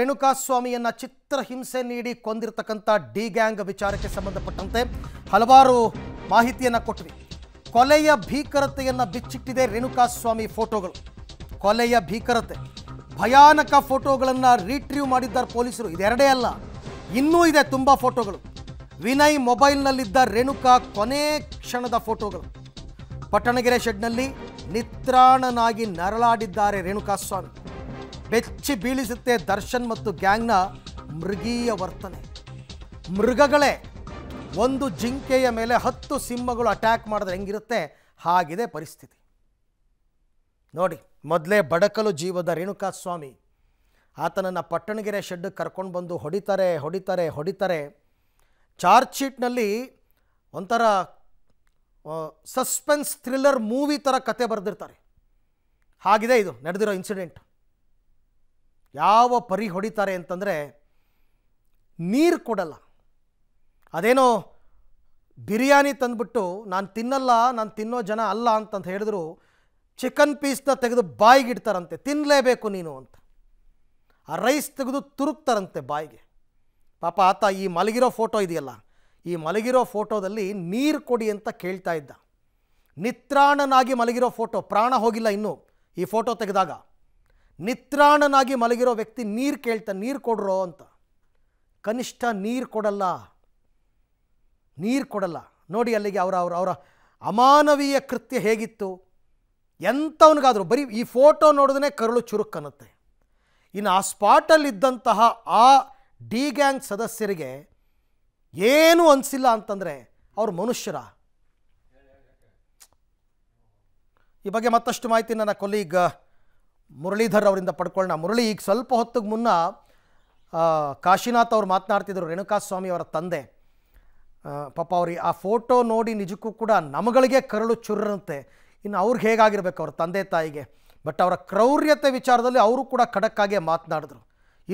ರೇಣುಕಾಸ್ವಾಮಿಯನ್ನ ಹಿಂಸೆ ನೀಡಿ ಕೊಂದಿರತಕ್ಕಂಥ D gang ವಿಚಾರಕ್ಕೆ ಸಂಬಂಧಪಟ್ಟಂತೆ ಹಲವಾರು ಮಾಹಿತಿಯನ್ನು ಕೊಟ್ವಿ ಕೊಲೆಯ ಭೀಕರತೆಯನ್ನು ಬಿಚ್ಚಿಟ್ಟಿದೆ ರೇಣುಕಾಸ್ವಾಮಿ ಫೋಟೋಗಳು ಕೊಲೆಯ ಭೀಕರತೆ ಭಯಾನಕ ಫೋಟೋಗಳನ್ನು ರೀಟ್ರೀವ್ ಮಾಡಿದ್ದಾರೆ ಪೊಲೀಸರು ಇದೆರಡೇ ಅಲ್ಲ ಇನ್ನೂ ಇದೆ ತುಂಬ ಫೋಟೋಗಳು ವಿನಯ್ ಮೊಬೈಲ್ನಲ್ಲಿದ್ದ ರೇಣುಕಾ ಕೊನೆ ಕ್ಷಣದ ಫೋಟೋಗಳು ಪಟ್ಟಣಗೆರೆ ಶೆಡ್ನಲ್ಲಿ ನಿತ್ರಾಣನಾಗಿ ನರಳಾಡಿದ್ದಾರೆ ರೇಣುಕಾಸ್ವಾಮಿ ಬೆಚ್ಚಿ ಬೀಳಿಸುತ್ತೆ ದರ್ಶನ್ ಮತ್ತು ಗ್ಯಾಂಗ್ನ ಮೃಗೀಯ ವರ್ತನೆ ಮೃಗಗಳೇ ಒಂದು ಜಿಂಕೆಯ ಮೇಲೆ ಹತ್ತು ಸಿಂಹಗಳು ಅಟ್ಯಾಕ್ ಮಾಡಿದ್ರೆ ಹೆಂಗಿರುತ್ತೆ ಹಾಗಿದೆ ಪರಿಸ್ಥಿತಿ ನೋಡಿ ಮೊದಲೇ ಬಡಕಲು ಜೀವದ ರೇಣುಕಾ ಸ್ವಾಮಿ ಆತನನ್ನು ಪಟ್ಟಣಗೆರೆ ಶೆಡ್ ಕರ್ಕೊಂಡು ಬಂದು ಹೊಡಿತಾರೆ ಹೊಡಿತಾರೆ ಹೊಡಿತಾರೆ ಚಾರ್ಜ್ ಶೀಟ್ನಲ್ಲಿ ಒಂಥರ ಸಸ್ಪೆನ್ಸ್ ಥ್ರಿಲ್ಲರ್ ಮೂವಿ ಥರ ಕತೆ ಬರೆದಿರ್ತಾರೆ ಹಾಗಿದೆ ಇದು ನಡೆದಿರೋ ಇನ್ಸಿಡೆಂಟ್ ಯಾವ ಪರಿ ಹೊಡಿತಾರೆ ಅಂತಂದರೆ ನೀರು ಕೊಡಲ್ಲ ಅದೇನೋ ಬಿರಿಯಾನಿ ತಂದುಬಿಟ್ಟು ನಾನು ತಿನ್ನಲ್ಲ ನಾನು ತಿನ್ನೋ ಜನ ಅಲ್ಲ ಅಂತಂತ ಹೇಳಿದ್ರು ಚಿಕನ್ ಪೀಸ್ನ ತೆಗೆದು ಇಡ್ತಾರಂತೆ ತಿನ್ನಲೇಬೇಕು ನೀನು ಅಂತ ಆ ರೈಸ್ ತೆಗೆದು ತುರುಕ್ತಾರಂತೆ ಬಾಯಿಗೆ ಪಾಪ ಆತ ಈ ಮಲಗಿರೋ ಫೋಟೋ ಇದೆಯಲ್ಲ ಈ ಮಲಗಿರೋ ಫೋಟೋದಲ್ಲಿ ನೀರು ಕೊಡಿ ಅಂತ ಕೇಳ್ತಾ ಇದ್ದ ನಿತ್ರಾಣನಾಗಿ ಮಲಗಿರೋ ಫೋಟೋ ಪ್ರಾಣ ಹೋಗಿಲ್ಲ ಇನ್ನೂ ಈ ಫೋಟೋ ತೆಗೆದಾಗ ನಿತ್ರಾಣನಾಗಿ ಮಲಗಿರೋ ವ್ಯಕ್ತಿ ನೀರು ಕೇಳ್ತಾ ನೀರು ಕೊಡ್ರೋ ಅಂತ ಕನಿಷ್ಠ ನೀರು ಕೊಡಲ್ಲ ನೀರು ಕೊಡಲ್ಲ ನೋಡಿ ಅಲ್ಲಿಗೆ ಅವರ ಅವರ ಅವರ ಅಮಾನವೀಯ ಕೃತ್ಯ ಹೇಗಿತ್ತು ಎಂಥವನಿಗಾದರೂ ಬರೀ ಈ ಫೋಟೋ ನೋಡಿದ್ರೆ ಕರುಳು ಚುರುಕನ್ನುತ್ತೆ ಇನ್ನು ಆ ಸ್ಪಾಟಲ್ಲಿದ್ದಂತಹ ಆ ಡಿ ಗ್ಯಾಂಗ್ ಸದಸ್ಯರಿಗೆ ಏನೂ ಅನಿಸಿಲ್ಲ ಅಂತಂದರೆ ಅವರು ಮನುಷ್ಯರ ಈ ಬಗ್ಗೆ ಮತ್ತಷ್ಟು ಮಾಹಿತಿ ನನ್ನ ಕೊಲೀಗ್ ಮುರಳೀಧರ್ ಅವರಿಂದ ಪಡ್ಕೊಳ್ಳೋಣ ಮುರಳಿ ಈಗ ಸ್ವಲ್ಪ ಹೊತ್ತಿಗೆ ಮುನ್ನ ಕಾಶಿನಾಥ್ ಅವರು ಮಾತನಾಡ್ತಿದ್ರು ರೇಣುಕಾ ಸ್ವಾಮಿ ಅವರ ತಂದೆ ಪಾಪ ಅವ್ರಿಗೆ ಆ ಫೋಟೋ ನೋಡಿ ನಿಜಕ್ಕೂ ಕೂಡ ನಮಗಳಿಗೆ ಕರಳು ಚುರ್ರಂತೆ ಇನ್ನು ಅವ್ರಿಗೆ ಹೇಗಾಗಿರ್ಬೇಕು ಅವ್ರ ತಂದೆ ತಾಯಿಗೆ ಬಟ್ ಅವರ ಕ್ರೌರ್ಯತೆ ವಿಚಾರದಲ್ಲಿ ಅವರು ಕೂಡ ಖಡಕ್ಕಾಗೆ ಮಾತನಾಡಿದ್ರು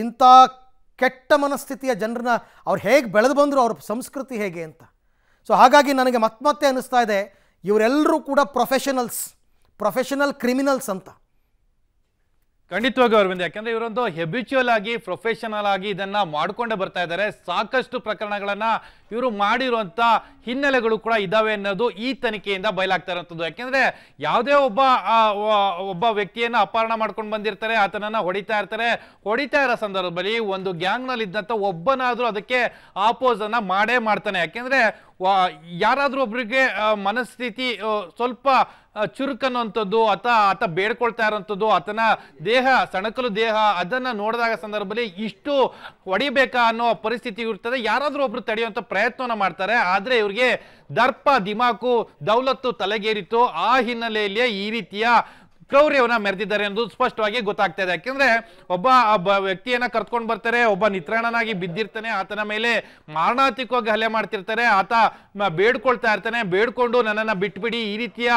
ಇಂಥ ಕೆಟ್ಟ ಮನಸ್ಥಿತಿಯ ಜನರನ್ನ ಅವ್ರು ಹೇಗೆ ಬೆಳೆದು ಬಂದರು ಅವ್ರ ಸಂಸ್ಕೃತಿ ಹೇಗೆ ಅಂತ ಸೊ ಹಾಗಾಗಿ ನನಗೆ ಮತ್ತೆ ಅನ್ನಿಸ್ತಾ ಇದೆ ಇವರೆಲ್ಲರೂ ಕೂಡ ಪ್ರೊಫೆಷನಲ್ಸ್ ಪ್ರೊಫೆಷನಲ್ ಕ್ರಿಮಿನಲ್ಸ್ ಅಂತ ಖಂಡಿತವಾಗಿ ಅರವಿಂದ್ ಯಾಕಂದ್ರೆ ಇವರೊಂದು ಹೆಬಿಚುವಲ್ ಆಗಿ ಪ್ರೊಫೆಷನಲ್ ಆಗಿ ಇದನ್ನ ಮಾಡ್ಕೊಂಡೇ ಬರ್ತಾ ಇದ್ದಾರೆ ಸಾಕಷ್ಟು ಪ್ರಕರಣಗಳನ್ನ ಇವರು ಮಾಡಿರುವಂತ ಹಿನ್ನೆಲೆಗಳು ಕೂಡ ಇದಾವೆ ಅನ್ನೋದು ಈ ತನಿಖೆಯಿಂದ ಬಯಲಾಗ್ತಾ ಇರೋಂಥದ್ದು ಯಾಕೆಂದ್ರೆ ಯಾವುದೇ ಒಬ್ಬ ಒಬ್ಬ ವ್ಯಕ್ತಿಯನ್ನ ಅಪಹರಣ ಮಾಡ್ಕೊಂಡು ಬಂದಿರ್ತಾರೆ ಆತನನ್ನ ಹೊಡಿತಾ ಇರ್ತಾರೆ ಹೊಡಿತಾ ಇರೋ ಸಂದರ್ಭದಲ್ಲಿ ಒಂದು ಗ್ಯಾಂಗ್ ನಲ್ಲಿ ಇದ್ದಂತ ಒಬ್ಬನಾದ್ರೂ ಅದಕ್ಕೆ ಆಪೋಸ್ ಅನ್ನ ಮಾಡೇ ಮಾಡ್ತಾನೆ ಯಾಕೆಂದ್ರೆ ಯಾರಾದರೂ ಒಬ್ಬರಿಗೆ ಮನಸ್ಥಿತಿ ಸ್ವಲ್ಪ ಚುರುಕನ್ನುವಂಥದ್ದು ಆತ ಆತ ಬೇಡ್ಕೊಳ್ತಾ ಇರೋಂಥದ್ದು ಆತನ ದೇಹ ಸಣಕಲು ದೇಹ ಅದನ್ನು ನೋಡಿದಾಗ ಸಂದರ್ಭದಲ್ಲಿ ಇಷ್ಟು ಹೊಡಿಬೇಕಾ ಅನ್ನೋ ಪರಿಸ್ಥಿತಿ ಇರ್ತದೆ ಯಾರಾದರೂ ಒಬ್ರು ತಡೆಯುವಂಥ ಪ್ರಯತ್ನವನ್ನು ಮಾಡ್ತಾರೆ ಆದರೆ ಇವ್ರಿಗೆ ದರ್ಪ ದಿಮಾಕು ದೌಲತ್ತು ತಲೆಗೇರಿತು ಆ ಹಿನ್ನೆಲೆಯಲ್ಲಿ ಈ ರೀತಿಯ ಗೌರಿ ಅವನ ಮೆರೆದಿದ್ದಾರೆ ಅನ್ನೋದು ಸ್ಪಷ್ಟವಾಗಿ ಗೊತ್ತಾಗ್ತಾ ಇದೆ ಯಾಕೆಂದ್ರೆ ಒಬ್ಬ ಒಬ್ಬ ವ್ಯಕ್ತಿಯನ್ನ ಕರ್ಕೊಂಡು ಬರ್ತಾರೆ ಒಬ್ಬ ನಿತ್ರಾಣನಾಗಿ ಬಿದ್ದಿರ್ತಾನೆ ಆತನ ಮೇಲೆ ಮಾರಣಾಂತಿಕವಾಗಿ ಹಲ್ಲೆ ಮಾಡ್ತಿರ್ತಾರೆ ಆತ ಬೇಡ್ಕೊಳ್ತಾ ಇರ್ತಾನೆ ಬೇಡ್ಕೊಂಡು ನನ್ನನ್ನು ಬಿಟ್ಬಿಡಿ ಈ ರೀತಿಯ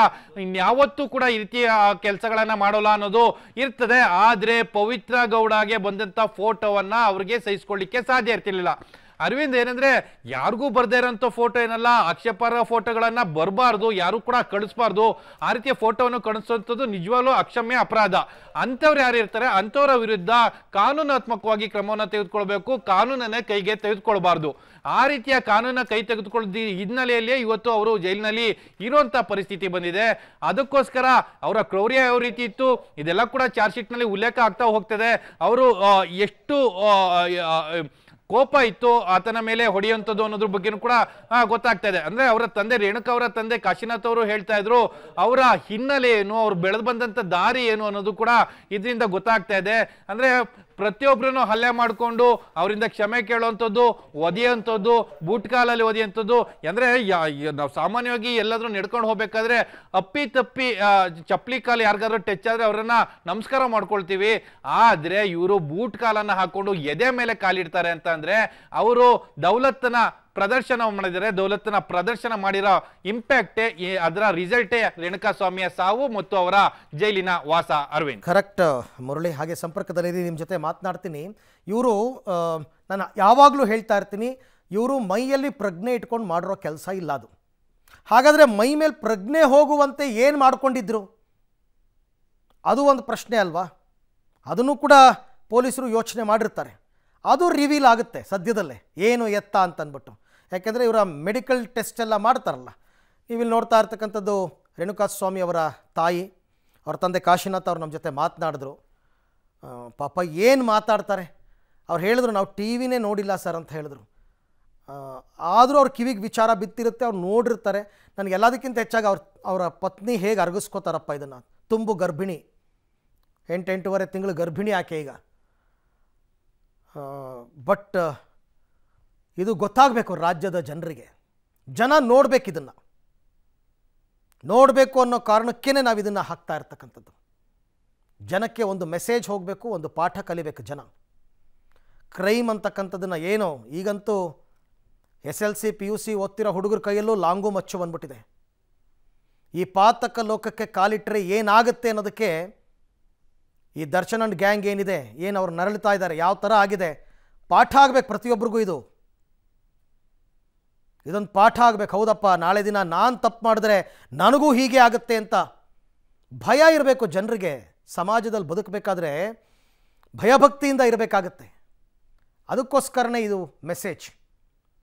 ಇನ್ಯಾವತ್ತೂ ಕೂಡ ಈ ರೀತಿಯ ಕೆಲಸಗಳನ್ನ ಮಾಡೋಲ್ಲ ಅನ್ನೋದು ಇರ್ತದೆ ಆದ್ರೆ ಪವಿತ್ರ ಗೌಡಗೆ ಬಂದಂತ ಫೋಟೋವನ್ನ ಅವ್ರಿಗೆ ಸಹಿಸಿಕೊಳ್ಳಿಕ್ಕೆ ಸಾಧ್ಯ ಇರ್ತಿರ್ಲಿಲ್ಲ ಅರವಿಂದ್ ಏನಂದ್ರೆ ಯಾರಿಗೂ ಬರ್ದೇ ಇರೋಂಥ ಫೋಟೋ ಏನಲ್ಲ ಆಕ್ಷೇಪಾರ್ಹ ಫೋಟೋಗಳನ್ನ ಬರಬಾರ್ದು ಯಾರು ಕೂಡ ಕಳಿಸ್ಬಾರ್ದು ಆ ರೀತಿಯ ಫೋಟೋವನ್ನು ಕಳಿಸುವಂಥದ್ದು ನಿಜವಾಗ್ಲೂ ಅಕ್ಷಮ್ಯ ಅಪರಾಧ ಅಂಥವ್ರು ಯಾರು ಇರ್ತಾರೆ ಅಂಥವರ ವಿರುದ್ಧ ಕಾನೂನಾತ್ಮಕವಾಗಿ ಕ್ರಮವನ್ನು ತೆಗೆದುಕೊಳ್ಬೇಕು ಕಾನೂನನ್ನ ಕೈಗೆ ತೆಗೆದುಕೊಳ್ಬಾರ್ದು ಆ ರೀತಿಯ ಕಾನೂನ ಕೈ ತೆಗೆದುಕೊಳ್ಳದ ಹಿನ್ನೆಲೆಯಲ್ಲಿಯೇ ಇವತ್ತು ಅವರು ಜೈಲಿನಲ್ಲಿ ಇರುವಂತಹ ಪರಿಸ್ಥಿತಿ ಬಂದಿದೆ ಅದಕ್ಕೋಸ್ಕರ ಅವರ ಕ್ರೌರ್ಯ ಯಾವ ರೀತಿ ಇತ್ತು ಇದೆಲ್ಲ ಕೂಡ ಚಾರ್ಜ್ ಶೀಟ್ನಲ್ಲಿ ಉಲ್ಲೇಖ ಆಗ್ತಾ ಹೋಗ್ತದೆ ಅವರು ಎಷ್ಟು ಕೋಪ ಇತ್ತು ಆತನ ಮೇಲೆ ಹೊಡೆಯುವಂಥದ್ದು ಅನ್ನೋದ್ರ ಬಗ್ಗೆನೂ ಕೂಡ ಗೊತ್ತಾಗ್ತಾ ಇದೆ ಅಂದ್ರೆ ಅವರ ತಂದೆ ರೇಣುಕವರ ಅವರ ತಂದೆ ಕಾಶಿನಾಥ್ ಅವರು ಹೇಳ್ತಾ ಇದ್ರು ಅವರ ಹಿನ್ನೆಲೆ ಏನು ಅವ್ರು ಬೆಳೆದು ಬಂದಂತ ದಾರಿ ಏನು ಅನ್ನೋದು ಕೂಡ ಇದರಿಂದ ಗೊತ್ತಾಗ್ತಾ ಇದೆ ಅಂದ್ರೆ ಪ್ರತಿಯೊಬ್ಬರನ್ನು ಹಲ್ಲೆ ಮಾಡಿಕೊಂಡು ಅವರಿಂದ ಕ್ಷಮೆ ಕೇಳುವಂಥದ್ದು ಒದೆಯುವಂಥದ್ದು ಬೂಟ್ ಕಾಲಲ್ಲಿ ಒದಿಯೋಂಥದ್ದು ಅಂದರೆ ನಾವು ಸಾಮಾನ್ಯವಾಗಿ ಎಲ್ಲಾದರೂ ನಡ್ಕೊಂಡು ಹೋಗ್ಬೇಕಾದ್ರೆ ಅಪ್ಪಿ ತಪ್ಪಿ ಚಪ್ಪಲಿ ಕಾಲು ಯಾರಿಗಾದ್ರೂ ಟಚ್ ಆದರೆ ಅವರನ್ನು ನಮಸ್ಕಾರ ಮಾಡ್ಕೊಳ್ತೀವಿ ಆದರೆ ಇವರು ಬೂಟ್ ಕಾಲನ್ನು ಹಾಕೊಂಡು ಎದೆ ಮೇಲೆ ಕಾಲಿಡ್ತಾರೆ ಅಂತ ಅಂದ್ರೆ ಅವರು ದೌಲತ್ತನ ಪ್ರದರ್ಶನ ಮಾಡಿದರೆ ದೌಲತ್ತನ ಪ್ರದರ್ಶನ ಮಾಡಿರೋ ಇಂಪ್ಯಾಕ್ಟೇ ಅದರ ರಿಸಲ್ಟೇ ಸ್ವಾಮಿಯ ಸಾವು ಮತ್ತು ಅವರ ಜೈಲಿನ ವಾಸ ಅರವಿಂದ್ ಕರೆಕ್ಟ್ ಮುರಳಿ ಹಾಗೆ ಸಂಪರ್ಕದಲ್ಲಿ ನಿಮ್ಮ ಜೊತೆ ಮಾತನಾಡ್ತೀನಿ ಇವರು ನಾನು ಯಾವಾಗಲೂ ಹೇಳ್ತಾ ಇರ್ತೀನಿ ಇವರು ಮೈಯಲ್ಲಿ ಪ್ರಜ್ಞೆ ಇಟ್ಕೊಂಡು ಮಾಡಿರೋ ಕೆಲಸ ಇಲ್ಲ ಅದು ಹಾಗಾದರೆ ಮೈ ಮೇಲೆ ಪ್ರಜ್ಞೆ ಹೋಗುವಂತೆ ಏನು ಮಾಡ್ಕೊಂಡಿದ್ರು ಅದು ಒಂದು ಪ್ರಶ್ನೆ ಅಲ್ವಾ ಅದನ್ನು ಕೂಡ ಪೊಲೀಸರು ಯೋಚನೆ ಮಾಡಿರ್ತಾರೆ ಅದು ರಿವೀಲ್ ಆಗುತ್ತೆ ಸದ್ಯದಲ್ಲೇ ಏನು ಎತ್ತ ಅಂತಂದ್ಬಿಟ್ಟು ಯಾಕೆಂದರೆ ಇವರ ಮೆಡಿಕಲ್ ಟೆಸ್ಟ್ ಎಲ್ಲ ಮಾಡ್ತಾರಲ್ಲ ನೀವಿಲ್ಲಿ ನೋಡ್ತಾ ಇರ್ತಕ್ಕಂಥದ್ದು ರೇಣುಕಾ ಸ್ವಾಮಿ ಅವರ ತಾಯಿ ಅವ್ರ ತಂದೆ ಕಾಶಿನಾಥ್ ಅವ್ರು ನಮ್ಮ ಜೊತೆ ಮಾತನಾಡಿದ್ರು ಪಾಪ ಏನು ಮಾತಾಡ್ತಾರೆ ಅವ್ರು ಹೇಳಿದ್ರು ನಾವು ಟಿ ವಿನೇ ನೋಡಿಲ್ಲ ಸರ್ ಅಂತ ಹೇಳಿದ್ರು ಆದರೂ ಅವ್ರ ಕಿವಿಗೆ ವಿಚಾರ ಬಿತ್ತಿರುತ್ತೆ ಅವ್ರು ನೋಡಿರ್ತಾರೆ ನನಗೆ ಎಲ್ಲದಕ್ಕಿಂತ ಹೆಚ್ಚಾಗಿ ಅವ್ರ ಅವರ ಪತ್ನಿ ಹೇಗೆ ಅರಗಿಸ್ಕೋತಾರಪ್ಪ ಇದನ್ನು ತುಂಬು ಗರ್ಭಿಣಿ ಎಂಟೆಂಟೂವರೆ ತಿಂಗಳು ಗರ್ಭಿಣಿ ಆಕೆ ಈಗ ಬಟ್ ಇದು ಗೊತ್ತಾಗಬೇಕು ರಾಜ್ಯದ ಜನರಿಗೆ ಜನ ನೋಡಬೇಕು ಇದನ್ನು ನೋಡಬೇಕು ಅನ್ನೋ ಕಾರಣಕ್ಕೇ ನಾವು ಇದನ್ನು ಹಾಕ್ತಾ ಇರ್ತಕ್ಕಂಥದ್ದು ಜನಕ್ಕೆ ಒಂದು ಮೆಸೇಜ್ ಹೋಗಬೇಕು ಒಂದು ಪಾಠ ಕಲಿಬೇಕು ಜನ ಕ್ರೈಮ್ ಅಂತಕ್ಕಂಥದ್ದನ್ನು ಏನೋ ಈಗಂತೂ S L C P U C ಓದ್ತಿರೋ ಹುಡುಗರ ಕೈಯಲ್ಲೂ ಲಾಂಗು ಮಚ್ಚು ಬಂದ್ಬಿಟ್ಟಿದೆ ಈ ಪಾತಕ ಲೋಕಕ್ಕೆ ಕಾಲಿಟ್ಟರೆ ಏನಾಗುತ್ತೆ ಅನ್ನೋದಕ್ಕೆ ಈ ದರ್ಶನ್ ಅಂಡ್ ಗ್ಯಾಂಗ್ ಏನಿದೆ ಏನು ಅವ್ರು ನರಳುತ್ತಾ ಇದ್ದಾರೆ ಯಾವ ಥರ ಆಗಿದೆ ಪಾಠ ಆಗಬೇಕು ಪ್ರತಿಯೊಬ್ಬರಿಗೂ ಇದು ಇದೊಂದು ಪಾಠ ಆಗಬೇಕು ಹೌದಪ್ಪ ನಾಳೆ ದಿನ ನಾನು ತಪ್ಪು ಮಾಡಿದ್ರೆ ನನಗೂ ಹೀಗೆ ಆಗುತ್ತೆ ಅಂತ ಭಯ ಇರಬೇಕು ಜನರಿಗೆ ಸಮಾಜದಲ್ಲಿ ಬದುಕಬೇಕಾದ್ರೆ ಭಯಭಕ್ತಿಯಿಂದ ಇರಬೇಕಾಗತ್ತೆ ಅದಕ್ಕೋಸ್ಕರನೇ ಇದು ಮೆಸೇಜ್